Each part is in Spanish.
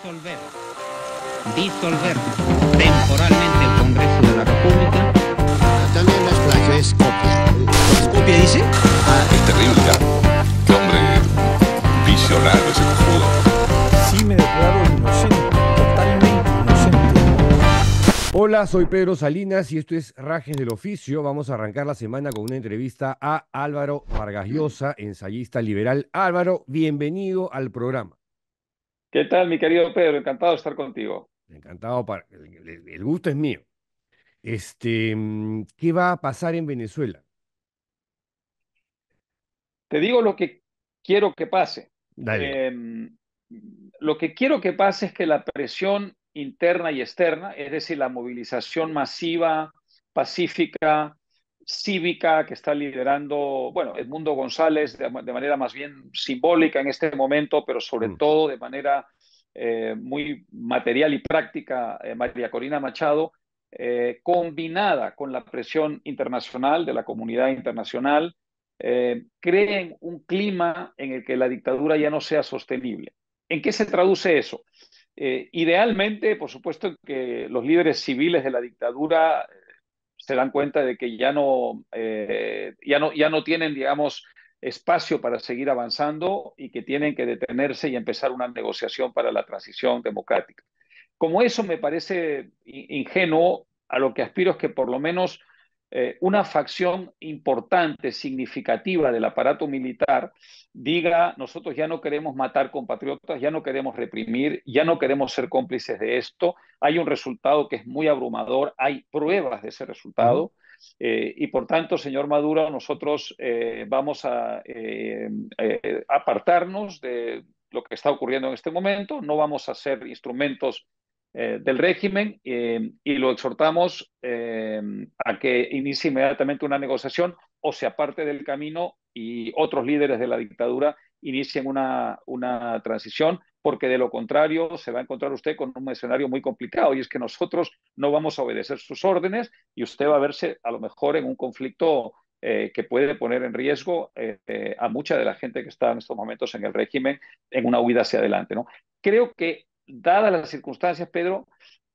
Disolver. Disolver temporalmente el Congreso de la República. También las playas es copia. ¿Copia dice? Ah, es terrible. Qué hombre visionario ese cojudo. Sí me declaro inocente, totalmente inocente. Hola, soy Pedro Salinas y esto es Rajes del Oficio. Vamos a arrancar la semana con una entrevista a Álvaro Vargas Llosa, ensayista liberal. Álvaro, bienvenido al programa. ¿Qué tal, mi querido Pedro? Encantado de estar contigo. Encantado, el gusto es mío. Este, mm, ¿Qué va a pasar en Venezuela? Te digo lo que quiero que pase. Em, lo que quiero que pase es que la presión interna y externa, es decir, la movilización masiva, pacífica, cívica que está liderando, bueno, Edmundo González de, manera más bien simbólica en este momento, pero sobre mm. todo de manera eh, muy material y práctica, eh, María Corina Machado, eh, combinada con la presión internacional de la comunidad internacional, creen un clima en el que la dictadura ya no sea sostenible. ¿En qué se traduce eso? idealmente, por supuesto, que los líderes civiles de la dictadura se dan cuenta de que ya no, eh, ya no, ya no tienen, digamos, espacio para seguir avanzando y que tienen que detenerse y empezar una negociación para la transición democrática. Como eso me parece ingenuo, a lo que aspiro es que por lo menos eh, una facción importante, significativa del aparato militar diga, nosotros ya no queremos matar compatriotas, ya no queremos reprimir, ya no queremos ser cómplices de esto, hay un resultado que es muy abrumador, hay pruebas de ese resultado. Eh, y por tanto, señor Maduro, nosotros eh, vamos a apartarnos de lo que está ocurriendo en este momento, no vamos a ser instrumentos eh, del régimen eh, y lo exhortamos eh, a que inicie inmediatamente una negociación o se aparte del camino y otros líderes de la dictadura inicien una, una transición, porque de lo contrario se va a encontrar usted con un escenario muy complicado y es que nosotros no vamos a obedecer sus órdenes y usted va a verse a lo mejor en un conflicto que puede poner en riesgo a mucha de la gente que está en estos momentos en el régimen en una huida hacia adelante. ¿no? Creo que dadas las circunstancias, Pedro,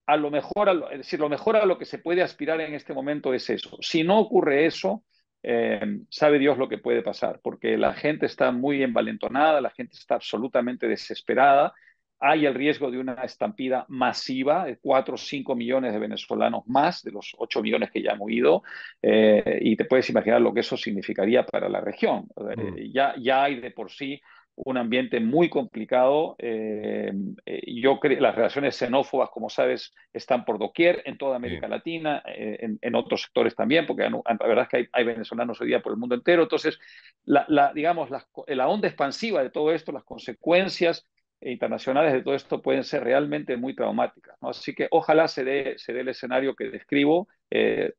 a lo mejor, a lo, es decir, lo mejor a lo que se puede aspirar en este momento es eso. Si no ocurre eso, eh, sabe Dios lo que puede pasar, porque la gente está muy envalentonada, la gente está absolutamente desesperada, hay el riesgo de una estampida masiva de 4 o 5 millones de venezolanos más de los 8 millones que ya han huido, eh, y te puedes imaginar lo que eso significaría para la región. Mm. Eh, ya, ya hay de por sí un ambiente muy complicado. Eh, eh, yo creo las relaciones xenófobas, como sabes, están por doquier en toda América Latina, eh, en, otros sectores también, porque la verdad es que hay, venezolanos hoy día por el mundo entero. Entonces, la, digamos, la, onda expansiva de todo esto, las consecuencias internacionales de todo esto pueden ser realmente muy traumáticas. ¿no? Así que ojalá se dé, el escenario que describo,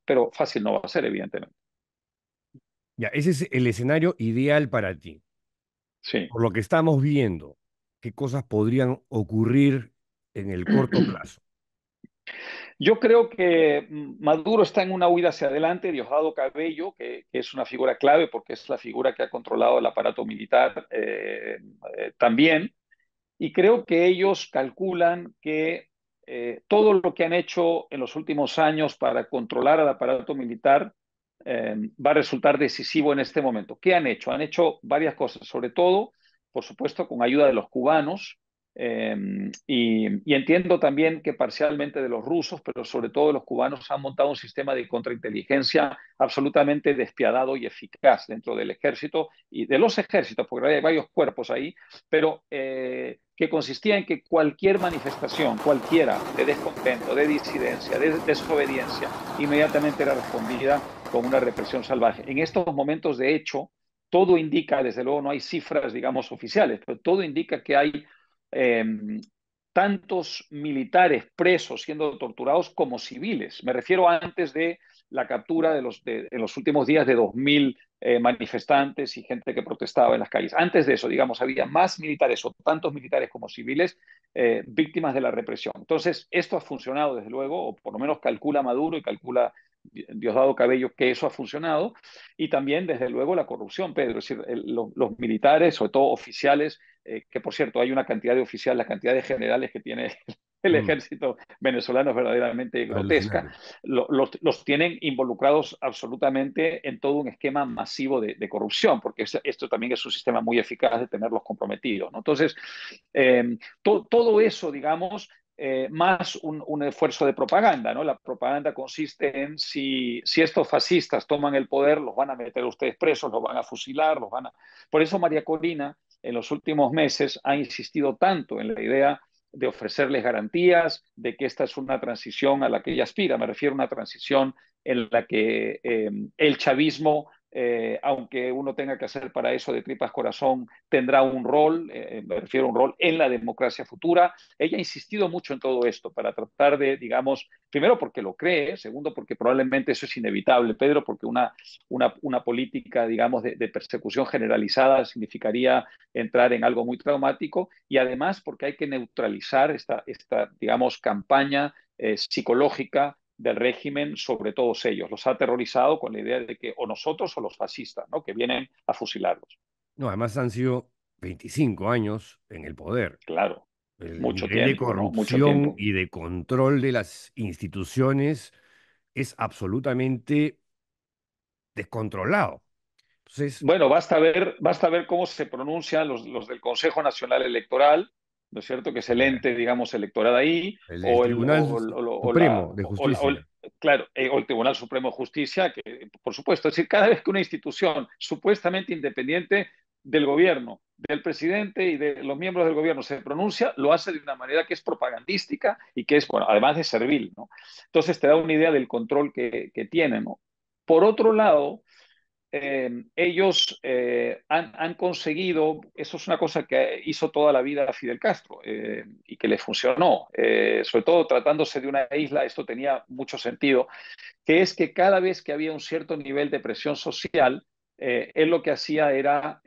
pero fácil no va a ser, evidentemente. Ya, ese es el escenario ideal para ti por lo que estamos viendo, qué cosas podrían ocurrir en el corto plazo? Yo creo que mm, Maduro está en una huida hacia adelante, Diosdado Cabello, que, es una figura clave porque es la figura que ha controlado el aparato militar eh, eh, también, y creo que ellos calculan que eh, todo lo que han hecho en los últimos años para controlar al aparato militar Em, va a resultar decisivo en este momento. ¿Qué han hecho? Han hecho varias cosas, sobre todo, por supuesto, con ayuda de los cubanos, Em, y, entiendo también que parcialmente de los rusos, pero sobre todo de los cubanos, han montado un sistema de contrainteligencia absolutamente despiadado y eficaz dentro del ejército y de los ejércitos, porque hay varios cuerpos ahí, pero eh, que consistía en que cualquier manifestación, cualquiera, de descontento, de disidencia, de desobediencia, inmediatamente era respondida con una represión salvaje. En estos momentos, de hecho, todo indica, desde luego no hay cifras, digamos, oficiales, pero todo indica que hay Em, tantos militares presos siendo torturados como civiles. Me refiero antes de la captura de los, de, en los últimos días de 2.000 eh, manifestantes y gente que protestaba en las calles. Antes de eso, digamos, había más militares o tantos militares como civiles eh, víctimas de la represión. Entonces, esto ha funcionado, desde luego, o por lo menos calcula Maduro y calcula Dios dado Cabello, que eso ha funcionado, y también, desde luego, la corrupción, Pedro, es decir, los, militares, sobre todo oficiales, eh, que por cierto hay una cantidad de oficiales, la cantidad de generales que tiene el mm. ejército venezolano es verdaderamente grotesca, los, tienen involucrados absolutamente en todo un esquema masivo de, corrupción, porque esto también es un sistema muy eficaz de tenerlos comprometidos. ¿no? Entonces, em, todo eso, digamos, eh, más un, esfuerzo de propaganda, ¿no? La propaganda consiste en si, si, estos fascistas toman el poder, los van a meter ustedes presos, los van a fusilar, los van a... Por eso María Corina en los últimos meses ha insistido tanto en la idea de ofrecerles garantías de que esta es una transición a la que ella aspira, me refiero a una transición en la que eh, el chavismo eh, aunque uno tenga que hacer para eso de tripas corazón, tendrá un rol, eh, eh, me refiero a un rol en la democracia futura. Ella ha insistido mucho en todo esto para tratar de, digamos, primero porque lo cree, segundo porque probablemente eso es inevitable, Pedro, porque una, una, política, digamos, de, persecución generalizada significaría entrar en algo muy traumático y además porque hay que neutralizar esta, esta digamos, campaña psicológica del régimen sobre todos ellos. Los ha aterrorizado con la idea de que o nosotros o los fascistas, ¿no? que vienen a fusilarlos. No, además han sido 25 años en el poder. Claro. El mucho nivel tiempo, de corrupción y de control de las instituciones es absolutamente descontrolado. Bueno, basta ver, basta ver cómo se pronuncian los, los del Consejo Nacional Electoral, ¿no es cierto? Que es el ente, digamos, electoral ahí, o el Tribunal Supremo de Justicia. claro, eh, el Tribunal Supremo de Justicia, que por supuesto, es decir, cada vez que una institución supuestamente independiente del gobierno, del presidente y de los miembros del gobierno se pronuncia, lo hace de una manera que es propagandística y que es, bueno, además de servil, ¿no? Entonces te da una idea del control que, que tiene, ¿no? Por otro lado, eh, ellos eh, han, conseguido, eso es una cosa que hizo toda la vida Fidel Castro eh, y que le funcionó, sobre todo tratándose de una isla, esto tenía mucho sentido, que es que cada vez que había un cierto nivel de presión social, él lo que hacía era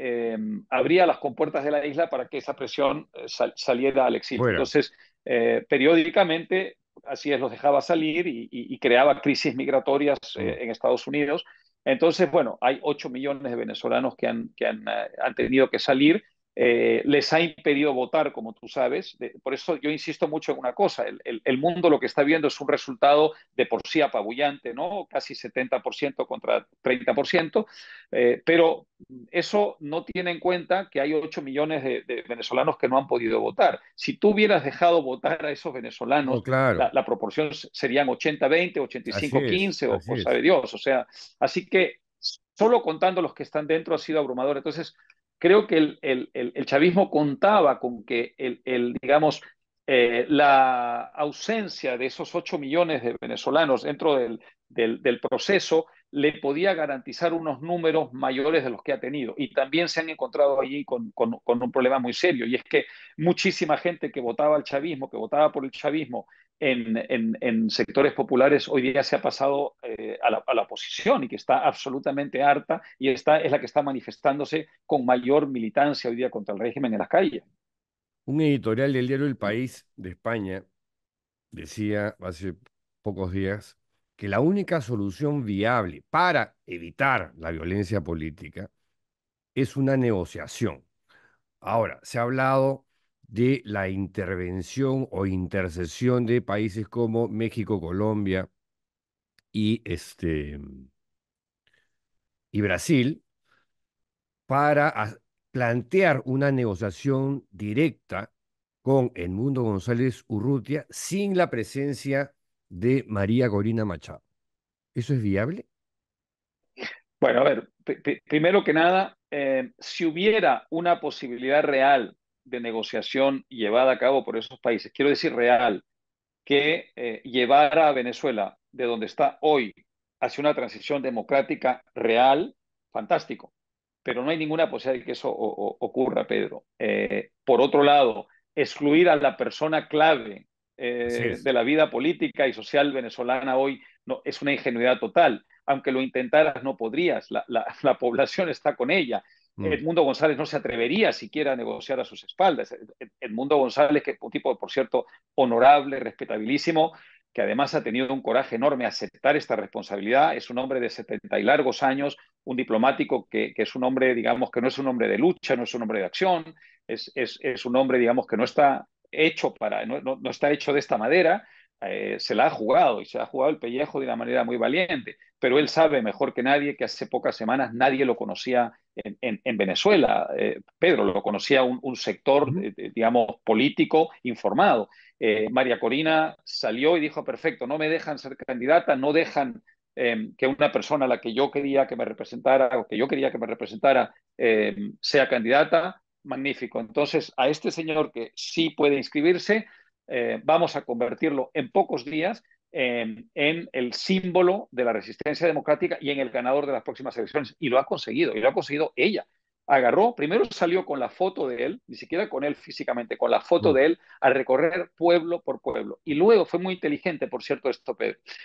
abría las compuertas de la isla para que esa presión saliera al exilio. Entonces, periódicamente así es, los dejaba salir y, creaba crisis migratorias en Estados Unidos entonces, bueno, hay 8 millones de venezolanos que han, que han eh, tenido que salir eh, les ha impedido votar, como tú sabes. por eso yo insisto mucho en una cosa, el, mundo lo que está viendo es un resultado de por sí apabullante, ¿no? Casi 70% contra 30%, eh, pero eso no tiene en cuenta que hay 8 millones de, venezolanos que no han podido votar. Si tú hubieras dejado votar a esos venezolanos, oh, la, proporción serían 80-20, 85-15 o por Dios. O sea, así que solo contando los que están dentro ha sido abrumador. Entonces, creo que el, chavismo contaba con que el, digamos, eh, la ausencia de esos 8 millones de venezolanos dentro del, proceso le podía garantizar unos números mayores de los que ha tenido. Y también se han encontrado allí con, con un problema muy serio, y es que muchísima gente que votaba al chavismo, que votaba por el chavismo en, sectores populares hoy día se ha pasado eh, a, la, oposición y que está absolutamente harta y es la que está manifestándose con mayor militancia hoy día contra el régimen en las calles. Un editorial del diario El País de España decía hace pocos días que la única solución viable para evitar la violencia política es una negociación. Ahora, se ha hablado de la intervención o intercesión de países como México, Colombia y, este, y Brasil para plantear una negociación directa con Edmundo González Urrutia sin la presencia de María Corina Machado. ¿Eso es viable? Bueno, a ver, primero que nada, eh, si hubiera una posibilidad real de negociación llevada a cabo por esos países, quiero decir real, que eh, llevar a Venezuela de donde está hoy hacia una transición democrática real, fantástico. Pero no hay ninguna posibilidad de que eso ocurra, Pedro. Eh, por otro lado, excluir a la persona clave eh, de la vida política y social venezolana hoy no, es una ingenuidad total. Aunque lo intentaras, no podrías. la población está con ella. Mm. Edmundo González no se atrevería siquiera a negociar a sus espaldas. Edmundo González, que es un tipo, por cierto, honorable, respetabilísimo, que además ha tenido un coraje enorme a aceptar esta responsabilidad, es un hombre de 70 y largos años, un diplomático que, es un hombre, digamos, que no es un hombre de lucha, no es un hombre de acción, es, un hombre, digamos, que no está hecho para, no está hecho de esta madera, eh, se la ha jugado y se ha jugado el pellejo de una manera muy valiente, pero él sabe mejor que nadie que hace pocas semanas nadie lo conocía en, Venezuela. Eh, Pedro lo conocía un, sector, eh, digamos, político informado. María Corina salió y dijo, perfecto, no me dejan ser candidata, no dejan que una persona a la que yo quería que me representara o que yo quería que me representara sea candidata. Magnífico. Entonces, a este señor que sí puede inscribirse, eh, vamos a convertirlo en pocos días em, en, el símbolo de la resistencia democrática y en el ganador de las próximas elecciones. Y lo ha conseguido, y lo ha conseguido ella agarró, primero salió con la foto de él, ni siquiera con él físicamente, con la foto mm. de él a recorrer pueblo por pueblo. Y luego fue muy inteligente, por cierto, esto,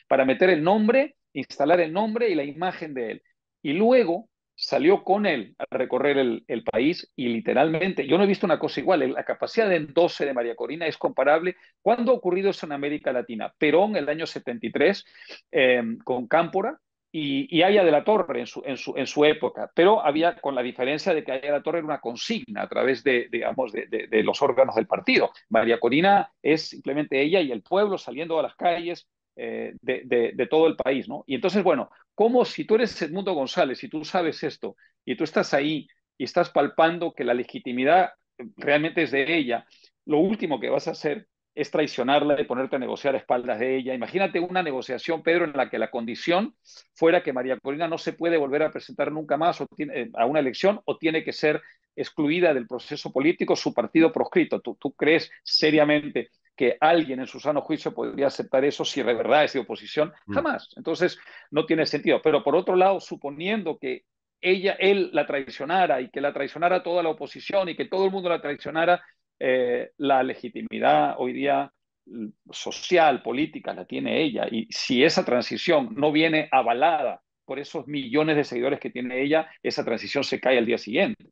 para meter el nombre, instalar el nombre y la imagen de él. Y luego salió con él a recorrer el, país y literalmente, yo no he visto una cosa igual, la capacidad de 12 de María Corina es comparable. ¿Cuándo ha ocurrido eso en América Latina? Perón, el año 73, em, con Cámpora, y, y, de la Torre en su, en, su, en su, época, pero había con la diferencia de que Aya de la Torre era una consigna a través de, digamos, de, los órganos del partido. María Corina es simplemente ella y el pueblo saliendo a las calles eh, de, de, todo el país, ¿no? Y entonces, bueno, ¿Cómo si tú eres Edmundo González y tú sabes esto y tú estás ahí y estás palpando que la legitimidad realmente es de ella, lo último que vas a hacer es traicionarla y ponerte a negociar a espaldas de ella. Imagínate una negociación, Pedro, en la que la condición fuera que María Corina no se puede volver a presentar nunca más eh, a una elección o tiene que ser excluida del proceso político su partido proscrito. ¿Tú, crees seriamente que alguien en su sano juicio podría aceptar eso si de verdad es de oposición? Mm. Jamás. Entonces, no tiene sentido. Pero por otro lado, suponiendo que ella, él la traicionara y que la traicionara toda la oposición y que todo el mundo la traicionara, eh, la legitimidad hoy día mm, social, política, la tiene ella. Y si esa transición no viene avalada por esos millones de seguidores que tiene ella, esa transición se cae al día siguiente.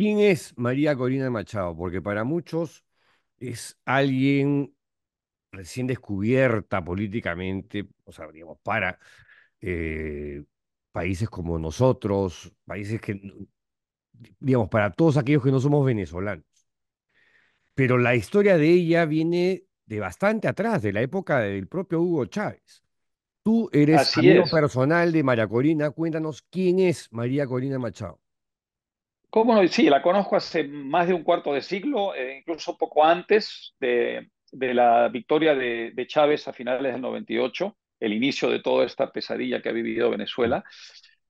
¿Quién es María Corina Machado? Porque para muchos es alguien recién descubierta políticamente, o sea, digamos, para eh, países como nosotros, países que, digamos, para todos aquellos que no somos venezolanos. Pero la historia de ella viene de bastante atrás, de la época del propio Hugo Chávez. Tú eres amigo personal de María Corina, cuéntanos quién es María Corina Machado. ¿Cómo no? Sí, la conozco hace más de un cuarto de siglo, eh, incluso poco antes de, la victoria de, Chávez a finales del 98, el inicio de toda esta pesadilla que ha vivido Venezuela.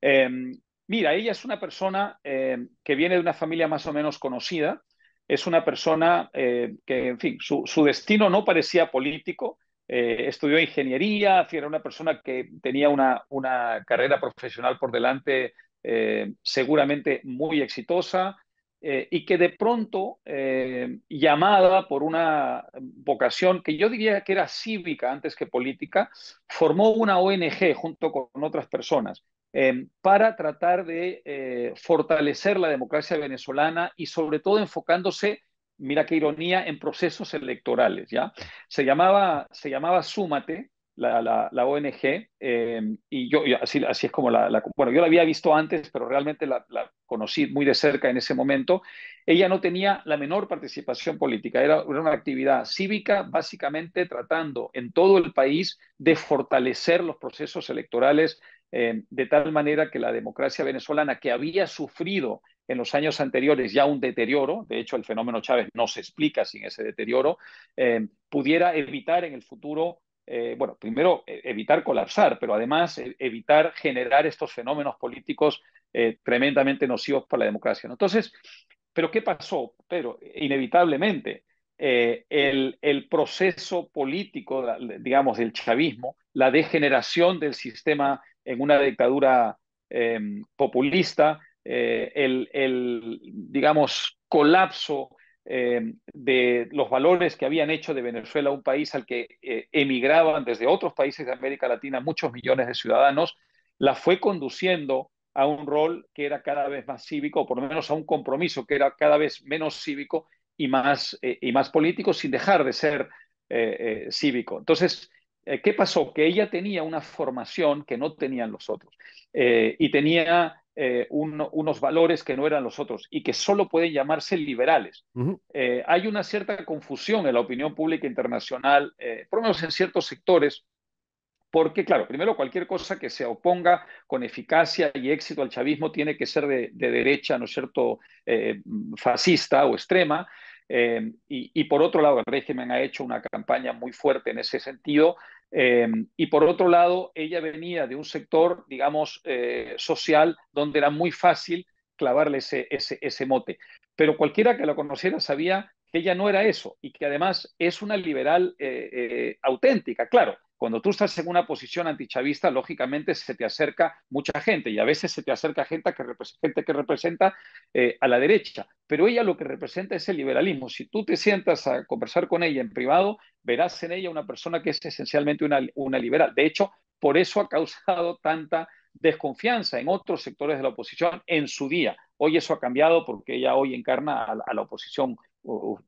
Em, mira, ella es una persona em, que viene de una familia más o menos conocida, es una persona eh, que, en fin, su, destino no parecía político, eh, estudió ingeniería, era una persona que tenía una, una carrera profesional por delante eh, seguramente muy exitosa eh, y que de pronto, eh, llamada por una vocación que yo diría que era cívica antes que política, formó una ONG junto con otras personas em, para tratar de fortalecer la democracia venezolana y sobre todo enfocándose, mira qué ironía, en procesos electorales. ¿ya? Se, llamaba, se llamaba Súmate la, ONG, em, y yo, así, es como la, Bueno, yo la había visto antes, pero realmente la, conocí muy de cerca en ese momento. Ella no tenía la menor participación política, era, una actividad cívica, básicamente tratando en todo el país de fortalecer los procesos electorales em, de tal manera que la democracia venezolana, que había sufrido en los años anteriores ya un deterioro, de hecho el fenómeno Chávez no se explica sin ese deterioro, em, pudiera evitar en el futuro eh, bueno, primero eh, evitar colapsar, pero además eh, evitar generar estos fenómenos políticos tremendamente nocivos para la democracia. Entonces, ¿pero qué pasó? Pero inevitablemente el, proceso político, digamos, del chavismo, la degeneración del sistema en una dictadura populista, el, el, digamos, colapso eh, de los valores que habían hecho de Venezuela un país al que eh, emigraban desde otros países de América Latina muchos millones de ciudadanos, la fue conduciendo a un rol que era cada vez más cívico, o por lo menos a un compromiso que era cada vez menos cívico y más, eh, y más político, sin dejar de ser cívico. Entonces, ¿qué pasó? Que ella tenía una formación que no tenían los otros y tenía eh, unos valores que no eran los otros y que solo pueden llamarse liberales. Eh, hay una cierta confusión en la opinión pública internacional, eh, por lo menos en ciertos sectores, porque, claro, primero cualquier cosa que se oponga con eficacia y éxito al chavismo tiene que ser de, derecha, ¿no es cierto?, fascista o extrema. y, y, por otro lado, el régimen ha hecho una campaña muy fuerte en ese sentido, Em, y por otro lado, ella venía de un sector, digamos, eh, social donde era muy fácil clavarle ese, mote. Pero cualquiera que la conociera sabía que ella no era eso y que además es una liberal eh, eh, auténtica. Claro, cuando tú estás en una posición antichavista, lógicamente se te acerca mucha gente y a veces se te acerca gente que, representa eh, a la derecha, pero ella lo que representa es el liberalismo. Si tú te sientas a conversar con ella en privado, verás en ella una persona que es esencialmente una, una liberal. De hecho, por eso ha causado tanta desconfianza en otros sectores de la oposición en su día. Hoy eso ha cambiado porque ella hoy encarna a, la oposición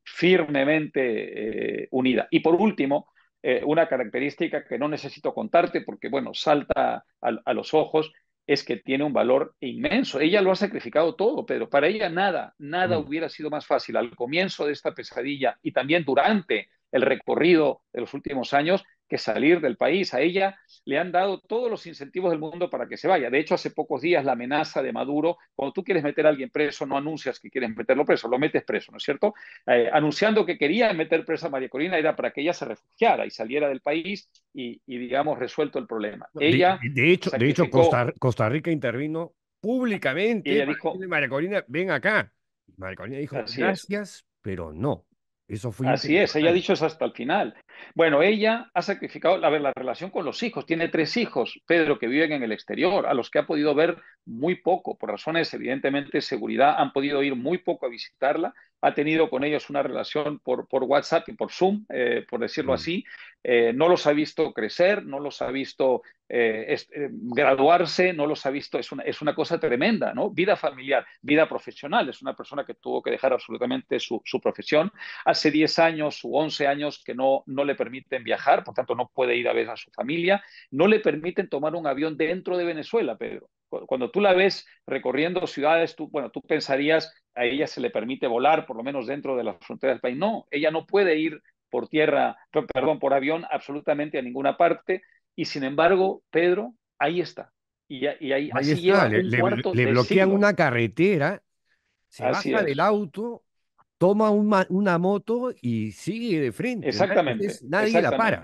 firmemente eh, unida. Y por último, eh, una característica que no necesito contarte porque, bueno, salta a, los ojos, es que tiene un valor inmenso. Ella lo ha sacrificado todo, pero para ella nada, nada mm. hubiera sido más fácil al comienzo de esta pesadilla y también durante el recorrido de los últimos años que salir del país. A ella le han dado todos los incentivos del mundo para que se vaya. De hecho, hace pocos días la amenaza de Maduro, cuando tú quieres meter a alguien preso, no anuncias que quieres meterlo preso, lo metes preso, ¿no es cierto? Eh, anunciando que quería meter presa a María Corina era para que ella se refugiara y saliera del país y, digamos, resuelto el problema. Ella de, hecho, Costa, Rica intervino públicamente. ella dijo, María Corina, ven acá. María Corina dijo, gracias, pero no. Eso fue Así es, ella ha dicho eso hasta el final. Bueno, ella ha sacrificado la relación con los hijos. Tiene tres hijos, Pedro, que viven en el exterior, a los que ha podido ver muy poco, por razones evidentemente de seguridad, han podido ir muy poco a visitarla. Ha tenido con ellos una relación por, WhatsApp y por Zoom, eh, por decirlo mm. así. Eh, no los ha visto crecer, no los ha visto eh, graduarse, no los ha visto. Es una, es una cosa tremenda, ¿no? Vida familiar, vida profesional. Es una persona que tuvo que dejar absolutamente su, profesión. Hace 10 años u 11 años que no le permiten viajar, por tanto no puede ir a ver a su familia, no le permiten tomar un avión dentro de Venezuela, Pedro. Cuando tú la ves recorriendo ciudades, tú, bueno, tú pensarías a ella se le permite volar, por lo menos dentro de las fronteras del país. No, ella no puede ir por tierra, perdón, por avión absolutamente a ninguna parte. Y sin embargo, Pedro, ahí está. Y, ahí, le, bloquean una carretera, se baja del auto toma una, moto y sigue de frente. Exactamente. Nadie, la para.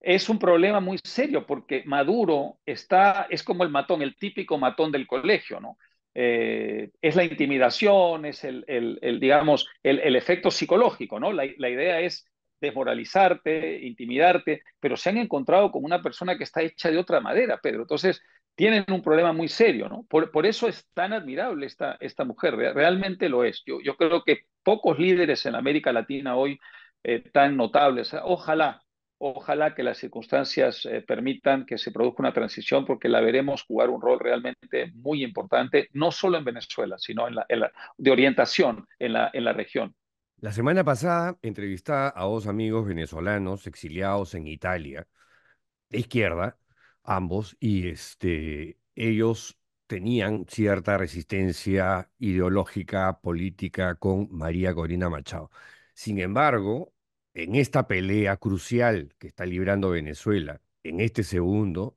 Es un problema muy serio porque Maduro está, es como el matón, el típico matón del colegio, ¿no? Eh, es la intimidación, es el, el, digamos, el, efecto psicológico, ¿no? La, la idea es desmoralizarte, intimidarte, pero se han encontrado con una persona que está hecha de otra madera, Pedro. Entonces, tienen un problema muy serio, ¿no? Por, eso es tan admirable esta, esta mujer, realmente lo es. Yo, yo, creo que pocos líderes en América Latina hoy eh, tan notables, ojalá, ojalá que las circunstancias eh, permitan que se produzca una transición, porque la veremos jugar un rol realmente muy importante, no solo en Venezuela, sino en la de orientación en la, en la región. La semana pasada entrevisté a dos amigos venezolanos exiliados en Italia, de izquierda, ambos, y este, ellos tenían cierta resistencia ideológica, política con María Corina Machado. Sin embargo, en esta pelea crucial que está librando Venezuela, en este segundo,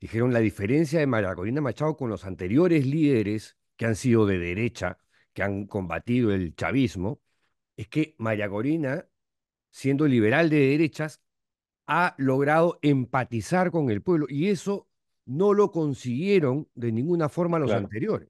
dijeron la diferencia de María Corina Machado con los anteriores líderes que han sido de derecha, que han combatido el chavismo, es que María siendo liberal de derechas, ha logrado empatizar con el pueblo y eso no lo consiguieron de ninguna forma los anteriores.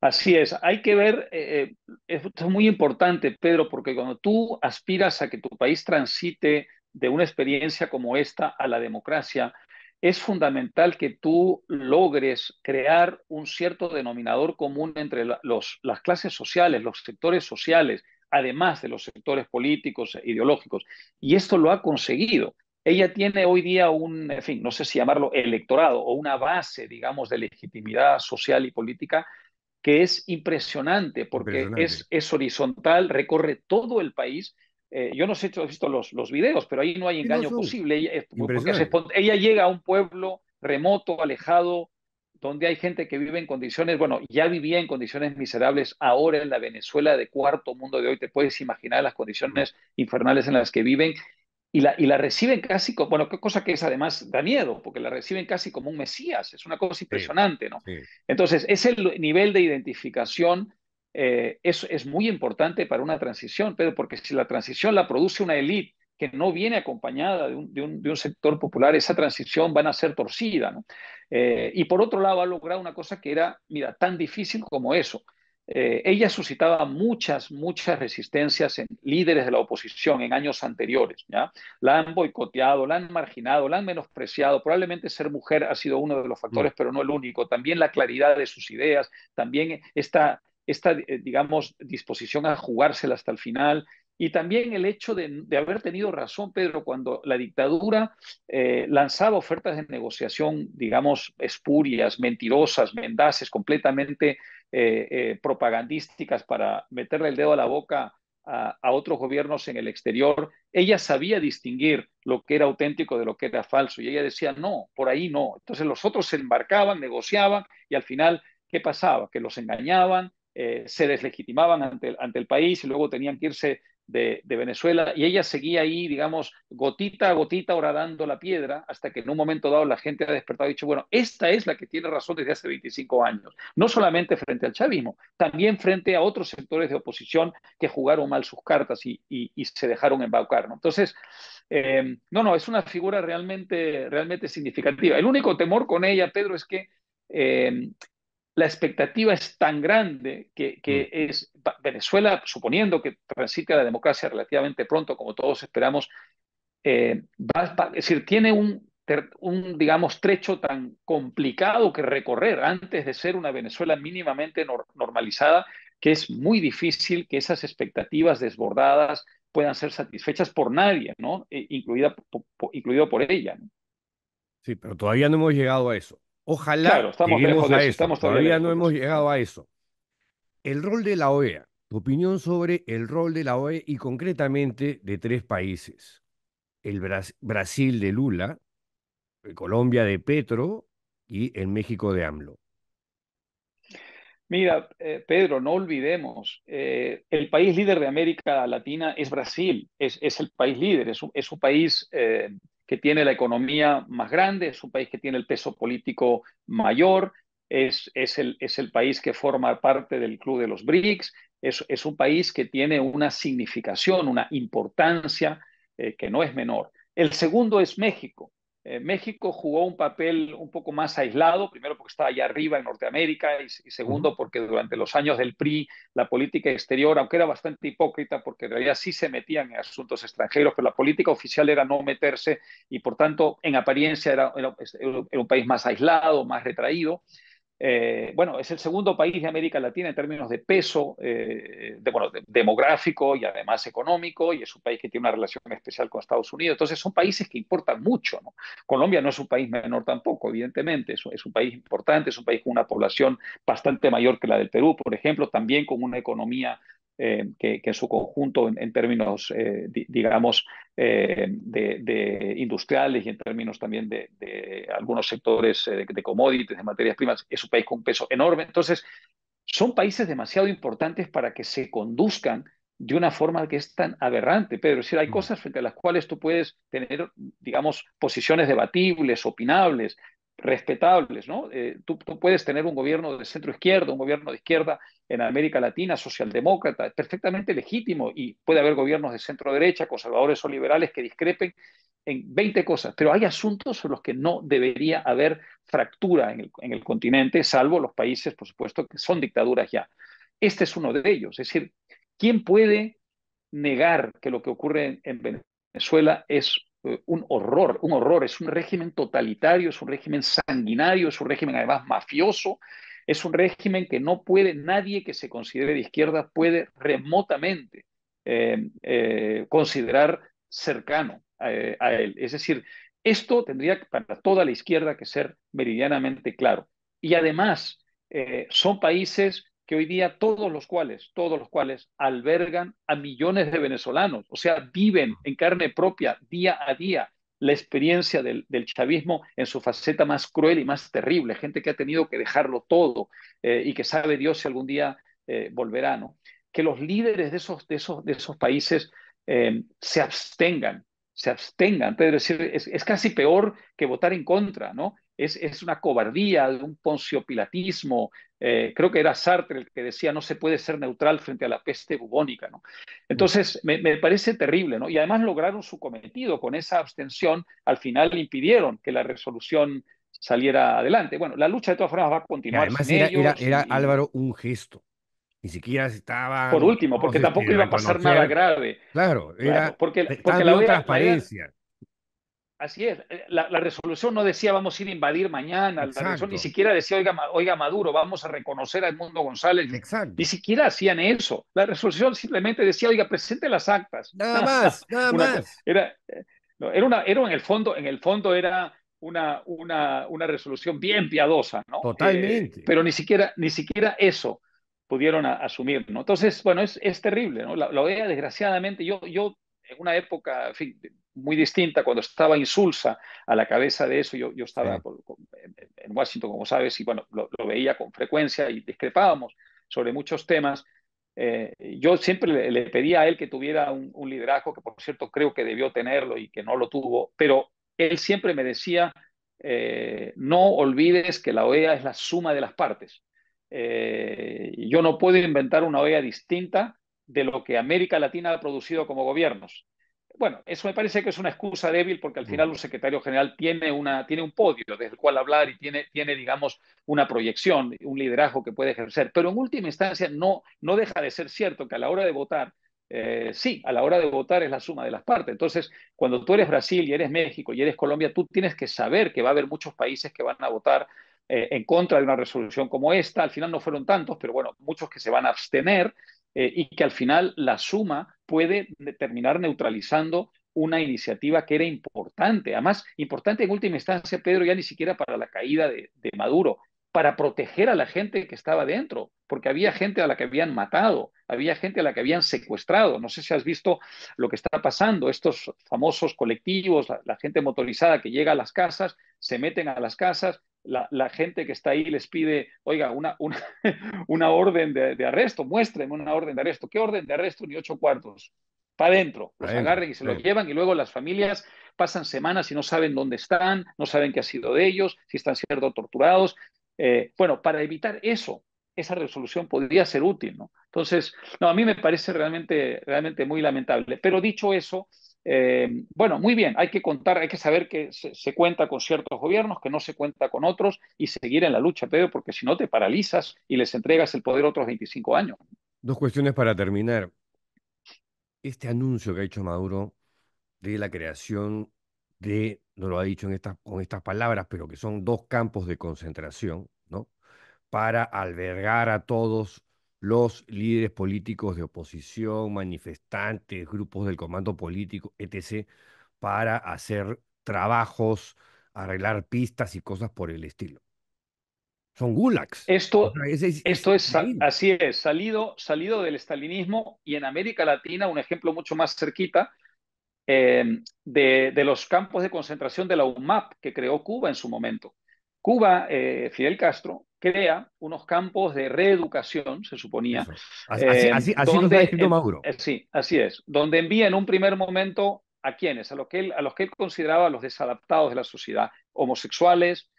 Así es, hay que ver, eh, eh, esto es muy importante, Pedro, porque cuando tú aspiras a que tu país transite de una experiencia como esta a la democracia, es fundamental que tú logres crear un cierto denominador común entre las clases sociales, los sectores sociales, además de los sectores políticos e ideológicos. Y esto lo ha conseguido. Ella tiene hoy día un, en fin, no sé si llamarlo electorado o una base, digamos, de legitimidad social y política que es impresionante porque Es, es horizontal, recorre todo el país eh, yo no sé si visto los, videos, pero ahí no hay engaño posible. Ella, llega a un pueblo remoto, alejado, donde hay gente que vive en condiciones, bueno, ya vivía en condiciones miserables, ahora en la Venezuela de cuarto mundo de hoy, te puedes imaginar las condiciones infernales en las que viven, y la, y la reciben casi como, bueno, qué cosa que es además da miedo, porque la reciben casi como un Mesías, es una cosa impresionante, ¿no? entonces es Entonces, ese nivel de identificación eh, eso es muy importante para una transición, pero porque si la transición la produce una élite que no viene acompañada de un, sector popular, esa transición van a ser torcida. Eh, y por otro lado, ha logrado una cosa que era, mira, tan difícil como eso. Eh, ella suscitaba muchas, muchas resistencias en líderes de la oposición en años anteriores. ¿ya? La han boicoteado, la han marginado, la han menospreciado. Probablemente ser mujer ha sido uno de los factores, mm. pero no el único. También la claridad de sus ideas, también esta, esta, eh, digamos, disposición a jugársela hasta el final y también el hecho de, haber tenido razón, Pedro, cuando la dictadura eh, lanzaba ofertas de negociación, digamos, espurias, mentirosas, mendaces, completamente eh, propagandísticas para meterle el dedo a la boca a, a, otros gobiernos en el exterior, ella sabía distinguir lo que era auténtico de lo que era falso y ella decía, no, por ahí no. Entonces los otros se embarcaban, negociaban y al final, ¿qué pasaba? Que los engañaban, eh, se deslegitimaban ante, el país y luego tenían que irse de, Venezuela y ella seguía ahí, digamos, gotita a gotita horadando la piedra hasta que en un momento dado la gente ha despertado y dicho, bueno, esta es la que tiene razón desde hace 25 años, no solamente frente al chavismo, también frente a otros sectores de oposición que jugaron mal sus cartas y, se dejaron embaucar. ¿no? Entonces, eh, no, no, es una figura realmente, realmente significativa. El único temor con ella, Pedro, es que... Eh, la expectativa es tan grande que, mm. es Venezuela, suponiendo que transite a la democracia relativamente pronto, como todos esperamos, eh, decir, tiene un, digamos, trecho tan complicado que recorrer antes de ser una Venezuela mínimamente normalizada, que es muy difícil que esas expectativas desbordadas puedan ser satisfechas por nadie, ¿no? Eh, incluida, incluido por ella. Sí, pero todavía no hemos llegado a eso. Ojalá claro, estamos todavía, no hemos llegado a eso. El rol de la OEA. Tu opinión sobre el rol de la OEA y concretamente de tres países. El Brasil de Lula, Colombia de Petro y el México de AMLO. Mira, eh, Pedro, no olvidemos, eh, el país líder de América Latina es Brasil, es, el país líder, es un, país eh, que tiene la economía más grande, es un país que tiene el peso político mayor, es, el, es el, país que forma parte del Club de los BRICS, es, un país que tiene una significación, una importancia eh, que no es menor. El segundo es México. Eh, México jugó un papel un poco más aislado, primero porque estaba allá arriba en Norteamérica y, segundo porque durante los años del PRI la política exterior, aunque era bastante hipócrita porque en realidad sí se metían en asuntos extranjeros, pero la política oficial era no meterse y por tanto en apariencia era un país más aislado, más retraído. Eh, bueno, es el segundo país de América Latina en términos de peso eh, bueno, demográfico y además económico, y es un país que tiene una relación especial con Estados Unidos. Entonces, son países que importan mucho. Colombia no es un país menor tampoco, evidentemente, es, un país importante, es un país con una población bastante mayor que la del Perú, por ejemplo, también con una economía. Eh, que, en su conjunto, en, términos, digamos, eh, de, industriales y en términos también de, algunos sectores eh, de, commodities, de materias primas, es un país con peso enorme. Entonces, son países demasiado importantes para que se conduzcan de una forma que es tan aberrante, Pedro. Es decir, hay cosas frente a las cuales tú puedes tener, digamos, posiciones debatibles, opinables, respetables, ¿no? Eh, tú, puedes tener un gobierno de centro izquierda, un gobierno de izquierda en América Latina, socialdemócrata, perfectamente legítimo y puede haber gobiernos de centro derecha, conservadores o liberales que discrepen en 20 cosas, pero hay asuntos en los que no debería haber fractura en el, en el continente, salvo los países, por supuesto, que son dictaduras ya. Este es uno de ellos, es decir, ¿quién puede negar que lo que ocurre en Venezuela es eh, un horror, un horror, es un régimen totalitario, es un régimen sanguinario, es un régimen además mafioso, es un régimen que no puede, nadie que se considere de izquierda puede remotamente eh, eh, considerar cercano a, él. Es decir, esto tendría para toda la izquierda que ser meridianamente claro. Y además, son países que hoy día todos los cuales, todos los cuales albergan a millones de venezolanos, o sea, viven en carne propia día a día la experiencia del, chavismo en su faceta más cruel y más terrible, gente que ha tenido que dejarlo todo eh, y que sabe Dios si algún día eh, volverá, ¿no? Que los líderes de esos, de esos, de esos países em, se abstengan, se abstengan. es, casi peor que votar en contra, ¿no? es, una cobardía, de un ponciopilatismo. Eh, creo que era Sartre el que decía no se puede ser neutral frente a la peste bubónica. ¿no? Entonces, me, parece terrible, ¿no? Y además lograron su cometido con esa abstención, al final le impidieron que la resolución saliera adelante. Bueno, la lucha de todas formas va a continuar. además, era, Álvaro un gesto ni siquiera estaba. Por último, porque tampoco iba a pasar nada grave. Claro, era porque, porque la transparencia. Así es. Eh, la, resolución no decía vamos a ir a invadir mañana, la resolución ni siquiera decía, oiga, oiga Maduro, vamos a reconocer a Edmundo González. Ni siquiera hacían eso. La resolución simplemente decía, oiga, presente las actas. Nada más, nada más. Era, eh, era, una, era en el fondo, en el fondo era una, una, una resolución bien piadosa, ¿no? Eh, Totalmente. pero ni siquiera, ni siquiera eso pudieron asumir, ¿no? Entonces, bueno, es, es terrible, ¿no? lo desgraciadamente, yo, yo en una época, muy distinta, cuando estaba insulsa a la cabeza de eso, yo, estaba en Washington, como sabes, y bueno, lo, veía con frecuencia y discrepábamos sobre muchos temas. Eh, yo siempre le, pedía a él que tuviera un, liderazgo, que por cierto creo que debió tenerlo y que no lo tuvo, pero él siempre me decía, eh, no olvides que la OEA es la suma de las partes. Eh, yo no puedo inventar una OEA distinta de lo que América Latina ha producido como gobiernos. Bueno, eso me parece que es una excusa débil porque al final un secretario general tiene, una, tiene un podio desde el cual hablar y tiene, tiene, digamos, una proyección, un liderazgo que puede ejercer. Pero en última instancia no, no deja de ser cierto que a la hora de votar, eh, sí, a la hora de votar es la suma de las partes. Entonces, cuando tú eres Brasil y eres México y eres Colombia, tú tienes que saber que va a haber muchos países que van a votar eh, en contra de una resolución como esta. Al final no fueron tantos, pero bueno, muchos que se van a abstener eh, y que al final la suma puede terminar neutralizando una iniciativa que era importante, además importante en última instancia, Pedro, ya ni siquiera para la caída de, Maduro, para proteger a la gente que estaba dentro, porque había gente a la que habían matado, había gente a la que habían secuestrado. No sé si has visto lo que está pasando, estos famosos colectivos, la gente motorizada que llega a las casas, se meten a las casas, la, gente que está ahí les pide, oiga, una, una, una orden de, arresto, muéstrenme una orden de arresto. ¿Qué orden de arresto? Ni ocho cuartos. Para adentro. Los agarren y se los llevan y luego las familias pasan semanas y no saben dónde están, no saben qué ha sido de ellos, si están siendo torturados. Eh, bueno, para evitar eso, esa resolución podría ser útil, ¿no? Entonces, no, a mí me parece realmente, realmente muy lamentable. Pero dicho eso, eh, bueno, muy bien, hay que contar, hay que saber que se, cuenta con ciertos gobiernos, que no se cuenta con otros y seguir en la lucha, Pedro, porque si no te paralizas y les entregas el poder otros 25 años. Dos cuestiones para terminar. Este anuncio que ha hecho Maduro de la creación de, no lo ha dicho en estas, con estas palabras, pero que son dos campos de concentración, ¿no? Para albergar a todos los líderes políticos de oposición, manifestantes, grupos del comando político, etc., para hacer trabajos, arreglar pistas y cosas por el estilo. Son gulags. Esto, es, esto así es, salido, salido del estalinismo y en América Latina, un ejemplo mucho más cerquita, em, de, de, los campos de concentración de la UMAP que creó Cuba en su momento. Cuba, eh, Fidel Castro, crea unos campos de reeducación, se suponía. Así, así, eh, eh, sí, así es. Donde envía en un primer momento a quienes, a los que él, a los que consideraba los desadaptados de la sociedad, homosexuales,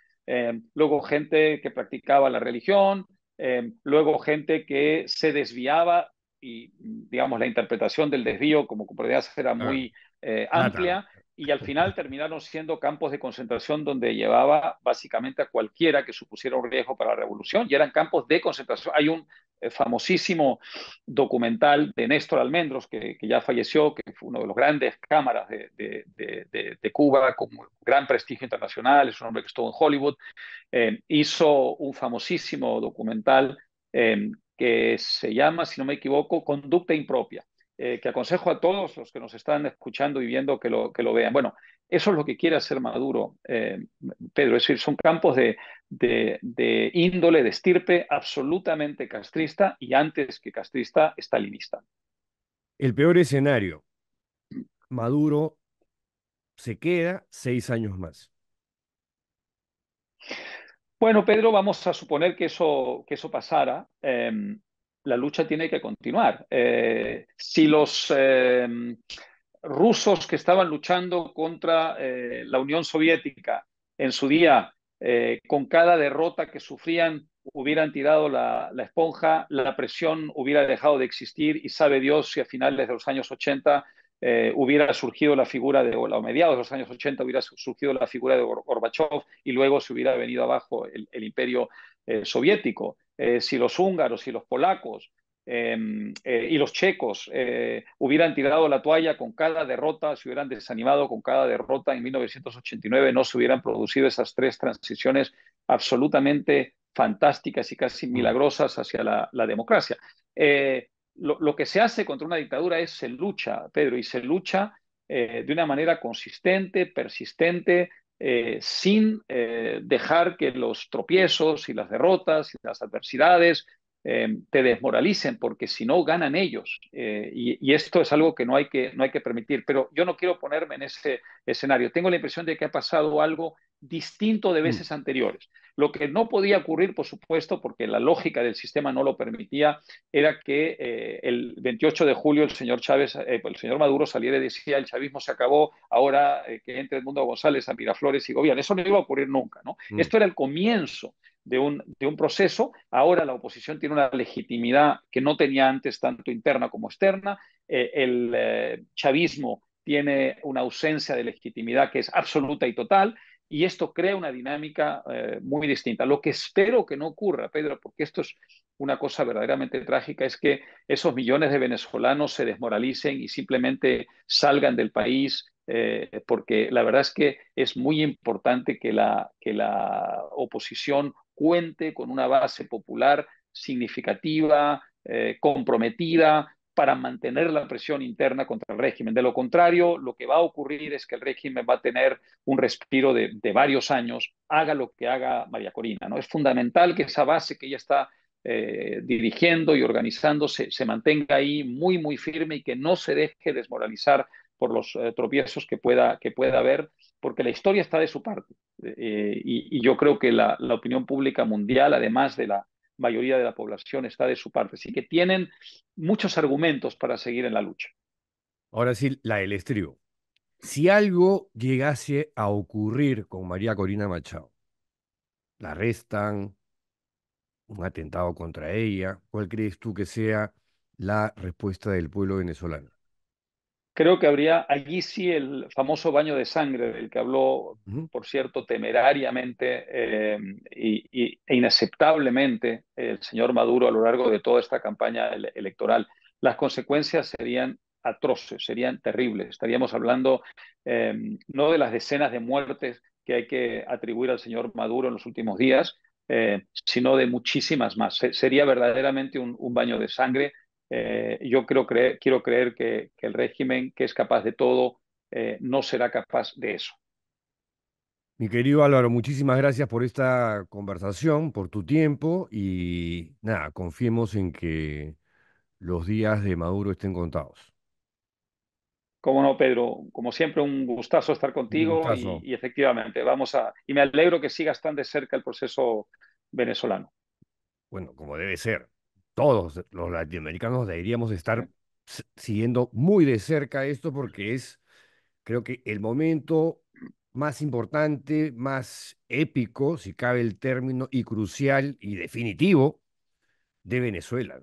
luego gente que practicaba la religión, luego gente que se desviaba y, digamos, la interpretación del desvío como comprenderás era muy amplia y al final terminaron siendo campos de concentración donde llevaba básicamente a cualquiera que supusiera un riesgo para la revolución y eran campos de concentración. Hay un eh, famosísimo documental de Néstor Almendros, que, ya falleció, que fue uno de los grandes cámaras de, Cuba, con gran prestigio internacional, es un hombre que estuvo en Hollywood, eh, hizo un famosísimo documental eh, que se llama, si no me equivoco, Conducta Impropia eh, que aconsejo a todos los que nos están escuchando y viendo que lo, que lo vean. Bueno, eso es lo que quiere hacer Maduro, eh, Pedro. Es decir, son campos de, índole, de estirpe absolutamente castrista y antes que castrista, estalinista. El peor escenario, Maduro se queda seis años más. Bueno, Pedro, vamos a suponer que eso, que eso pasara. Em, la lucha tiene que continuar. Eh, si los eh, rusos que estaban luchando contra eh, la Unión Soviética en su día, con cada derrota que sufrían, hubieran tirado la, esponja, la presión hubiera dejado de existir y sabe Dios si a finales de los años 80 hubiera surgido la figura de, o a mediados de los años 80 hubiera surgido la figura de Gorbachev y luego se hubiera venido abajo el imperio eh, soviético, eh, si los húngaros, y los polacos eh, y los checos hubieran tirado la toalla con cada derrota, se hubieran desanimado con cada derrota en 1989, no se hubieran producido esas tres transiciones absolutamente fantásticas y casi mm. milagrosas hacia la, democracia. Lo, que se hace contra una dictadura es se lucha, Pedro, y se lucha de una manera consistente, persistente, eh, sin eh, dejar que los tropiezos y las derrotas y las adversidades eh, te desmoralicen, porque si no, ganan ellos. Y, esto es algo que no, hay que no hay que permitir. Pero yo no quiero ponerme en ese escenario. Tengo la impresión de que ha pasado algo distinto de mm. veces anteriores. Lo que no podía ocurrir, por supuesto, porque la lógica del sistema no lo permitía, era que eh, el 28 de julio el señor Chávez, eh, el señor Maduro saliera y decía el chavismo se acabó, ahora eh, que entre el mundo González a Miraflores y Gobierno. Eso no iba a ocurrir nunca, ¿no? Mm. Esto era el comienzo de un, de un, proceso. Ahora la oposición tiene una legitimidad que no tenía antes, tanto interna como externa. el chavismo tiene una ausencia de legitimidad que es absoluta y total. Y esto crea una dinámica eh, muy distinta. Lo que espero que no ocurra, Pedro, porque esto es una cosa verdaderamente trágica, es que esos millones de venezolanos se desmoralicen y simplemente salgan del país, eh, porque la verdad es que es muy importante que la, que la oposición cuente con una base popular significativa, eh, comprometida, para mantener la presión interna contra el régimen. De lo contrario, lo que va a ocurrir es que el régimen va a tener un respiro de, varios años, haga lo que haga María Corina. ¿no? Es fundamental que esa base que ella está eh, dirigiendo y organizando se, mantenga ahí muy, muy firme y que no se deje desmoralizar por los eh, tropiezos que pueda, que pueda haber, porque la historia está de su parte. Eh, y, yo creo que la opinión pública mundial, además de la mayoría de la población está de su parte. Así que tienen muchos argumentos para seguir en la lucha. Ahora sí, la del estribo. Si algo llegase a ocurrir con María Corina Machado, la arrestan, un atentado contra ella, ¿cuál crees tú que sea la respuesta del pueblo venezolano? creo que habría allí sí el famoso baño de sangre del que habló, por cierto, temerariamente eh, y, e inaceptablemente el señor Maduro a lo largo de toda esta campaña electoral. Las consecuencias serían atroces, serían terribles. Estaríamos hablando eh, no de las decenas de muertes que hay que atribuir al señor Maduro en los últimos días, eh, sino de muchísimas más. sería verdaderamente un baño de sangre eh, yo creo quiero creer que, el régimen que es capaz de todo eh, no será capaz de eso. Mi querido Álvaro, muchísimas gracias por esta conversación, por tu tiempo y nada, confiemos en que los días de Maduro estén contados. como no, Pedro. Como siempre, un gustazo estar contigo y, efectivamente, vamos a... Y me alegro que sigas tan de cerca el proceso venezolano. Bueno, como debe ser todos los latinoamericanos deberíamos estar siguiendo muy de cerca esto porque es, creo que el momento más importante, más épico, si cabe el término, y crucial y definitivo de Venezuela,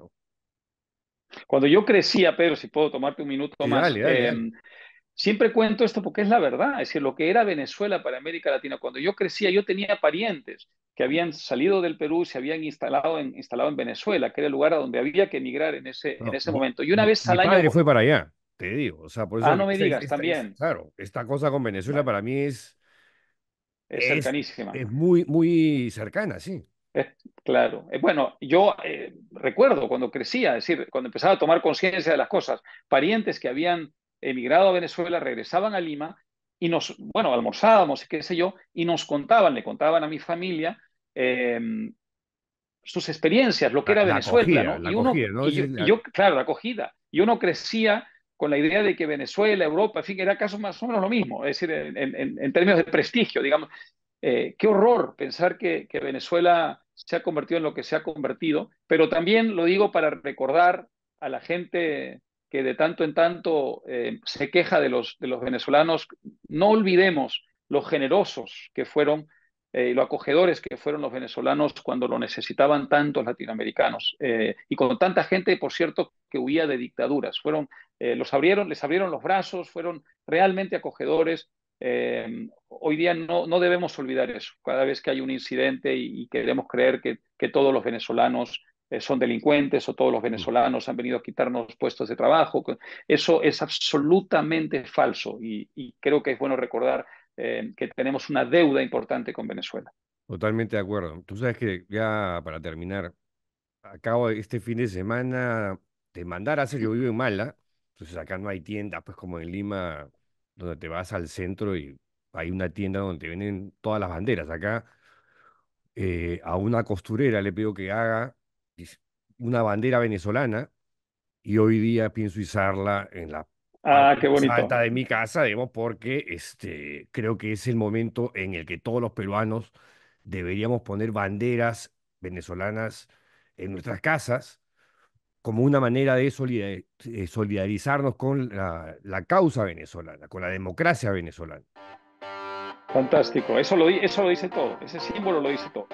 Cuando yo crecía, Pedro, si puedo tomarte un minuto más, em, Siempre cuento esto porque es la verdad, es decir, lo que era Venezuela para América Latina, cuando yo crecía yo tenía parientes que habían salido del Perú, y se habían instalado en, instalado en Venezuela, que era el lugar a donde había que emigrar en ese, en ese momento. Y una vez al mi padre fue para allá, te digo, o Ah, no me digas, también. claro, esta cosa con Venezuela para mí es... Es cercanísima. Es, muy, muy cercana, sí. Eh, claro. Eh, bueno, yo eh, recuerdo cuando crecía, es decir, cuando empezaba a tomar conciencia de las cosas, parientes que habían emigrado a Venezuela regresaban a Lima y nos, bueno, almorzábamos, qué sé yo, y nos contaban, le contaban a mi familia em, sus experiencias, lo que era Venezuela. Y, yo, claro, la acogida. Y uno crecía con la idea de que Venezuela, Europa, en fin, era caso más o menos lo mismo, es decir, en, términos de prestigio, digamos. Eh, qué horror pensar que, que Venezuela se ha convertido en lo que se ha convertido, pero también lo digo para recordar a la gente que de tanto en tanto eh, se queja de los, de los venezolanos, no olvidemos los generosos que fueron eh, los acogedores que fueron los venezolanos cuando lo necesitaban tantos latinoamericanos eh, y con tanta gente, por cierto, que huía de dictaduras. Fueron, eh, los abrieron, les abrieron los brazos, fueron realmente acogedores. hoy día no, no, debemos olvidar eso. Cada vez que hay un incidente y, queremos creer que, que, todos los venezolanos eh, son delincuentes o todos los mm. venezolanos han venido a quitarnos puestos de trabajo. Eso es absolutamente falso y, creo que es bueno recordar eh, que tenemos una deuda importante con Venezuela. Totalmente de acuerdo. Tú sabes que ya para terminar, acabo este fin de semana de mandar a hacer, yo vivo en Mala, entonces acá no hay tiendas, pues como en Lima, donde te vas al centro y hay una tienda donde vienen todas las banderas. Acá eh, a una costurera le pido que haga una bandera venezolana y hoy día pienso usarla en la ah, de mi casa, porque este, creo que es el momento en el que todos los peruanos deberíamos poner banderas venezolanas en nuestras casas como una manera de eh, solidarizarnos con la, causa venezolana, con la democracia venezolana. Fantástico, eso lo, eso lo dice todo, ese símbolo lo dice todo.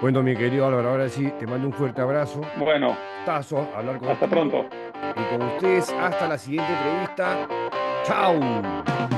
Bueno, mi querido Álvaro, ahora sí, te mando un fuerte abrazo. Bueno. Tazo, hablar con Hasta pronto. Y con ustedes, hasta la siguiente entrevista. Chao.